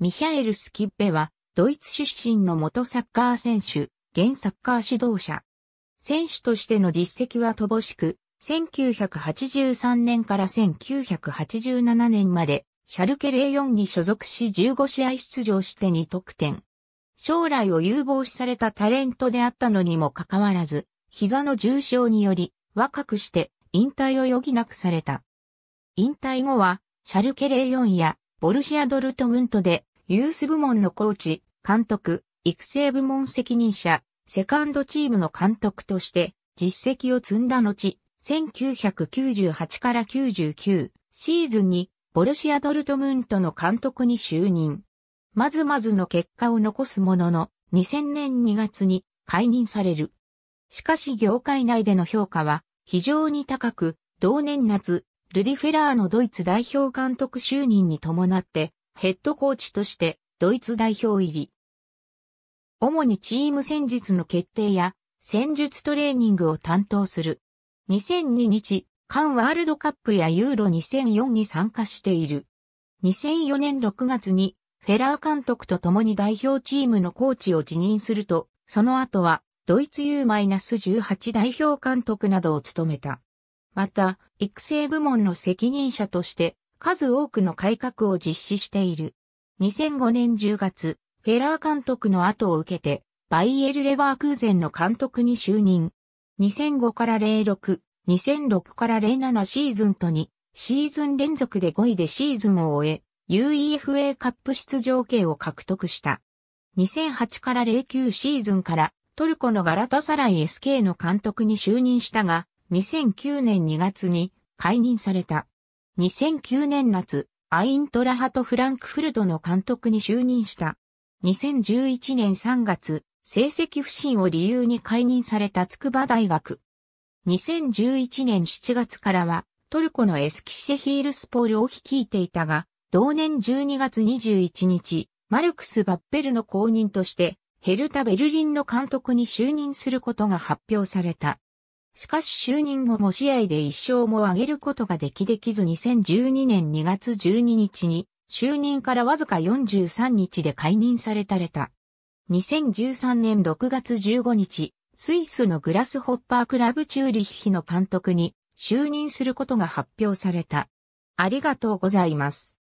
ミヒャエル・スキッペは、ドイツ出身の元サッカー選手、現サッカー指導者。選手としての実績は乏しく、1983年から1987年まで、シャルケ04に所属し15試合出場して2得点。将来を有望視されたタレントであったのにもかかわらず、膝の重傷により、若くして引退を余儀なくされた。引退後は、シャルケ04やボルシアドルトムントでユース部門のコーチ、監督、育成部門責任者、セカンドチームの監督として実績を積んだ後、1998から99シーズンにボルシア・ドルトムントの監督に就任。まずまずの結果を残すものの、2000年2月に解任される。しかし業界内での評価は非常に高く、同年夏、ルディ・フェラーのドイツ代表監督就任に伴って、ヘッドコーチとしてドイツ代表入り。主にチーム戦術の決定や戦術トレーニングを担当する。2002日、ンワールドカップやユーロ2004に参加している。2004年6月にフェラー監督と共に代表チームのコーチを辞任すると、その後はドイツ U-18 代表監督などを務めた。また、育成部門の責任者として数多くの改革を実施している。2005年10月、フェラー監督の後を受けて、バイエル・レバークーゼンの監督に就任。2005から06、2006から07シーズンと2、シーズン連続で5位でシーズンを終え、UEFA カップ出場権を獲得した。2008から09シーズンからトルコのガラタサライ SK の監督に就任したが、2009年2月に解任された。2009年夏、アイントラハとフランクフルトの監督に就任した。2011年3月、成績不振を理由に解任された筑波大学。2011年7月からは、トルコのエスキシェヒールスポールを率いていたが、同年12月21日、マルクス・バッペルの後任として、ヘルタ・ベルリンの監督に就任することが発表された。しかし就任後5試合で1勝も挙げることができできず2012年2月12日に就任からわずか43日で解任されたれた。2013年6月15日、スイスのグラスホッパークラブチューリッヒの監督に就任することが発表された。ありがとうございます。